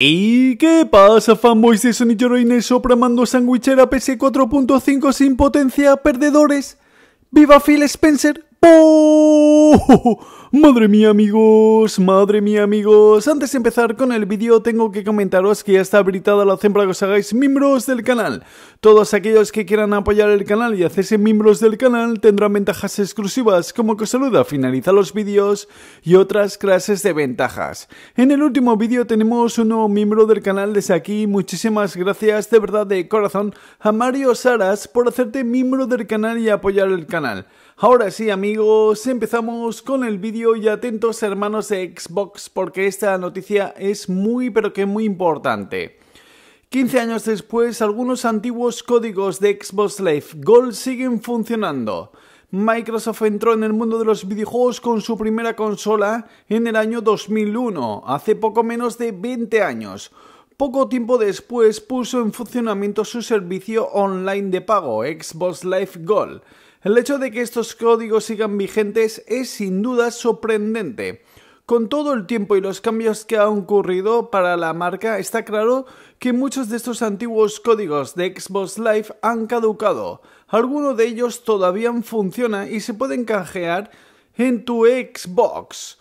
¿Y qué pasa, fanboys de Sony sopra sopramando sandwichera ps 4.5 sin potencia, perdedores? ¡Viva Phil Spencer! ¡Oh! Madre mía amigos, madre mía amigos Antes de empezar con el vídeo tengo que comentaros que ya está habilitada la opción para que os hagáis miembros del canal Todos aquellos que quieran apoyar el canal y hacerse miembros del canal tendrán ventajas exclusivas como que os saluda, finaliza los vídeos y otras clases de ventajas En el último vídeo tenemos un nuevo miembro del canal desde aquí Muchísimas gracias de verdad de corazón a Mario Saras por hacerte miembro del canal y apoyar el canal Ahora sí amigos, empezamos con el vídeo y atentos hermanos de Xbox porque esta noticia es muy pero que muy importante. 15 años después, algunos antiguos códigos de Xbox Live Gold siguen funcionando. Microsoft entró en el mundo de los videojuegos con su primera consola en el año 2001, hace poco menos de 20 años. Poco tiempo después puso en funcionamiento su servicio online de pago, Xbox Live Gold. El hecho de que estos códigos sigan vigentes es sin duda sorprendente. Con todo el tiempo y los cambios que han ocurrido para la marca, está claro que muchos de estos antiguos códigos de Xbox Live han caducado. Algunos de ellos todavía funcionan y se pueden canjear en tu Xbox.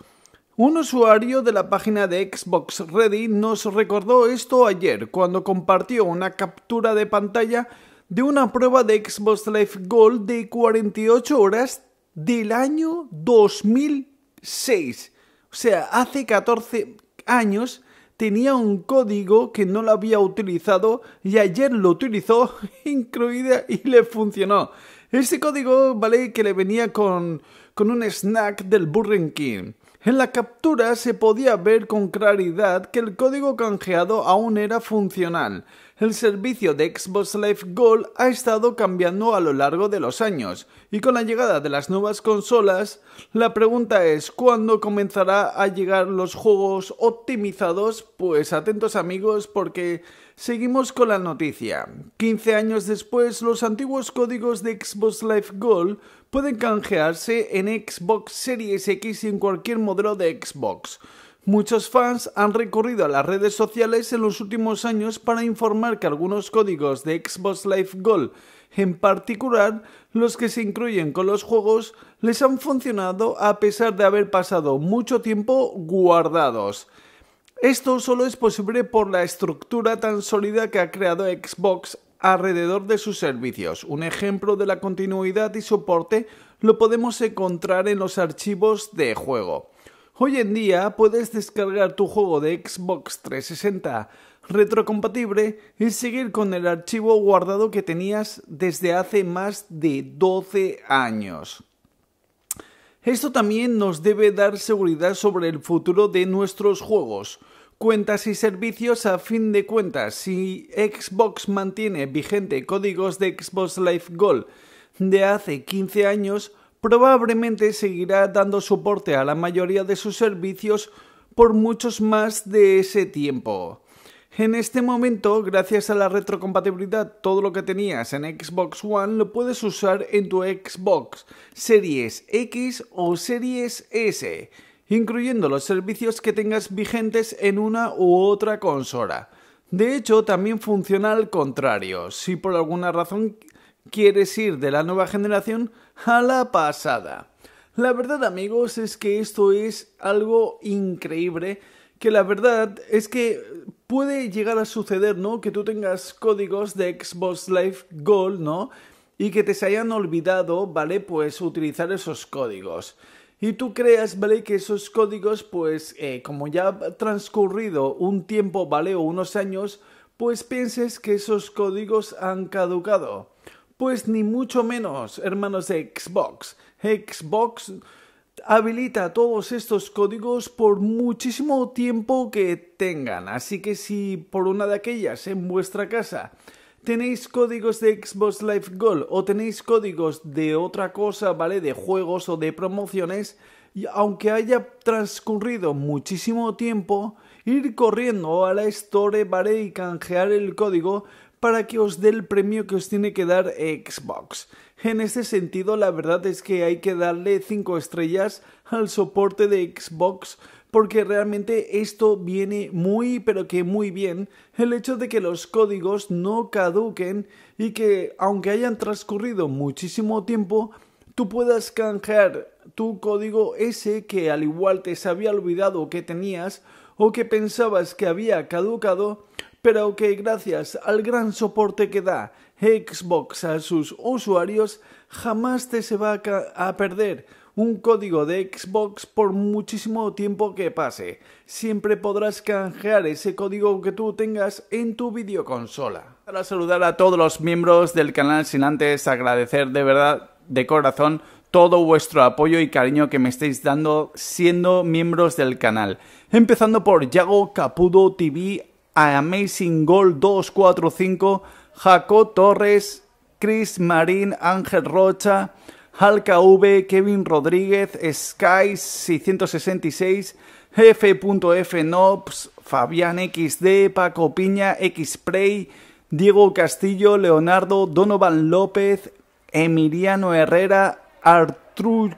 Un usuario de la página de Xbox Ready nos recordó esto ayer cuando compartió una captura de pantalla de una prueba de Xbox Live Gold de 48 horas del año 2006. O sea, hace 14 años tenía un código que no lo había utilizado y ayer lo utilizó incluida y le funcionó. Ese código, ¿vale? Que le venía con, con un snack del Burren King. En la captura se podía ver con claridad que el código canjeado aún era funcional el servicio de Xbox Live Gold ha estado cambiando a lo largo de los años, y con la llegada de las nuevas consolas, la pregunta es cuándo comenzará a llegar los juegos optimizados, pues atentos amigos porque seguimos con la noticia. 15 años después, los antiguos códigos de Xbox Live Gold pueden canjearse en Xbox Series X y en cualquier modelo de Xbox. Muchos fans han recurrido a las redes sociales en los últimos años para informar que algunos códigos de Xbox Live Gold, en particular los que se incluyen con los juegos, les han funcionado a pesar de haber pasado mucho tiempo guardados. Esto solo es posible por la estructura tan sólida que ha creado Xbox alrededor de sus servicios. Un ejemplo de la continuidad y soporte lo podemos encontrar en los archivos de juego. Hoy en día puedes descargar tu juego de Xbox 360 retrocompatible y seguir con el archivo guardado que tenías desde hace más de 12 años. Esto también nos debe dar seguridad sobre el futuro de nuestros juegos, cuentas y servicios a fin de cuentas. Si Xbox mantiene vigente códigos de Xbox Live Gold de hace 15 años, probablemente seguirá dando soporte a la mayoría de sus servicios por muchos más de ese tiempo. En este momento, gracias a la retrocompatibilidad, todo lo que tenías en Xbox One lo puedes usar en tu Xbox Series X o Series S, incluyendo los servicios que tengas vigentes en una u otra consola. De hecho, también funciona al contrario. Si por alguna razón quieres ir de la nueva generación a la pasada. La verdad amigos es que esto es algo increíble, que la verdad es que puede llegar a suceder, ¿no? Que tú tengas códigos de Xbox Live Gold, ¿no? Y que te se hayan olvidado, ¿vale? Pues utilizar esos códigos. Y tú creas, ¿vale? Que esos códigos, pues eh, como ya ha transcurrido un tiempo, ¿vale? O unos años, pues pienses que esos códigos han caducado. Pues ni mucho menos, hermanos de Xbox. Xbox habilita todos estos códigos por muchísimo tiempo que tengan. Así que si por una de aquellas en vuestra casa tenéis códigos de Xbox Live Gold o tenéis códigos de otra cosa, ¿vale? De juegos o de promociones, y aunque haya transcurrido muchísimo tiempo, ir corriendo a la store, ¿vale? Y canjear el código para que os dé el premio que os tiene que dar Xbox. En este sentido, la verdad es que hay que darle 5 estrellas al soporte de Xbox porque realmente esto viene muy pero que muy bien el hecho de que los códigos no caduquen y que aunque hayan transcurrido muchísimo tiempo, tú puedas canjear tu código ese que al igual te se había olvidado que tenías o que pensabas que había caducado pero que gracias al gran soporte que da Xbox a sus usuarios, jamás te se va a perder un código de Xbox por muchísimo tiempo que pase. Siempre podrás canjear ese código que tú tengas en tu videoconsola. Para saludar a todos los miembros del canal, sin antes agradecer de verdad, de corazón, todo vuestro apoyo y cariño que me estáis dando siendo miembros del canal. Empezando por Yago Capudo TV Amazing Gold 245, Jaco Torres, Chris Marín, Ángel Rocha, Halka V, Kevin Rodríguez, Sky 666, F.FNops, Fabián XD, Paco Piña, Xpray, Diego Castillo, Leonardo, Donovan López, Emiliano Herrera,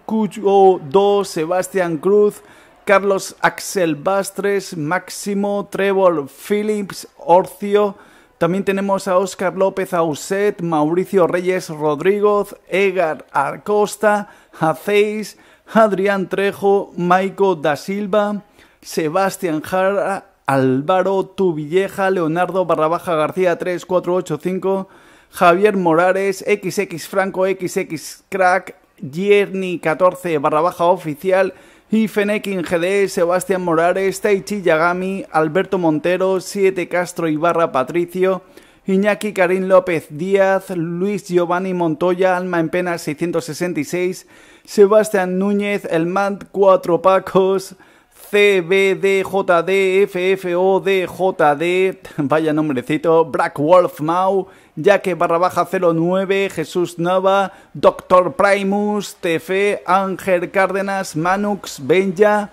Cucho 2, Sebastián Cruz, Carlos Axel Bastres, Máximo, Trevor Phillips, Orcio. También tenemos a Óscar López Auset, Mauricio Reyes Rodríguez, Egar Acosta, Jaceis, Adrián Trejo, Maico da Silva, Sebastián Jara, Álvaro Tuvilleja, Leonardo Barrabaja García 3485, Javier Morales, XX Franco, XX Crack, yerni 14 Barrabaja oficial, Fenekin GD, Sebastián Morales, Taichi Yagami, Alberto Montero, Siete Castro Ibarra Patricio, Iñaki Karim López Díaz, Luis Giovanni Montoya, Alma en Pena 666, Sebastián Núñez, El Mant, 4 Pacos, C, B, D, F, F, O, D, J, D, vaya nombrecito, Black Wolf Mau, que barra baja 09, Jesús Nova, Doctor Primus, TF, Ángel Cárdenas, Manux, Benja,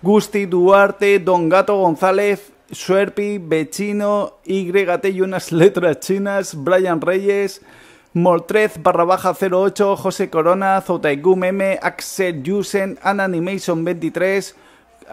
Gusti Duarte, Don Gato González, Suerpi, Bechino, YT y unas letras chinas, Brian Reyes, Moltrez barra baja 08, José Corona, Zotaigum M, Axel Yusen, Animation 23,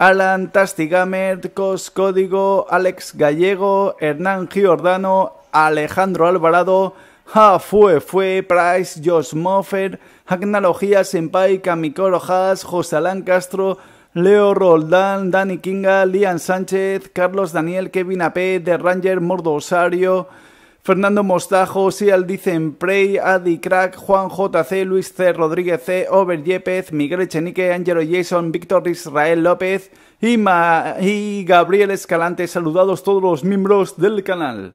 Alan Gamer, Cos Código, Alex Gallego, Hernán Giordano, Alejandro Alvarado, Ja Fue Fue, Price, Josh Moffer, Agnalogía, Senpai, Kamikoro Haas, Josalán Castro, Leo Roldán, Dani Kinga, Lian Sánchez, Carlos Daniel, Kevin AP, The Ranger, Mordo Osario, Fernando Mostajo, Sial Dicen Prey, Adi Crack, Juan JC, Luis C. Rodríguez C, Over Yepes, Miguel Echenique, Angelo Jason, Víctor Israel López y, y Gabriel Escalante. Saludados todos los miembros del canal.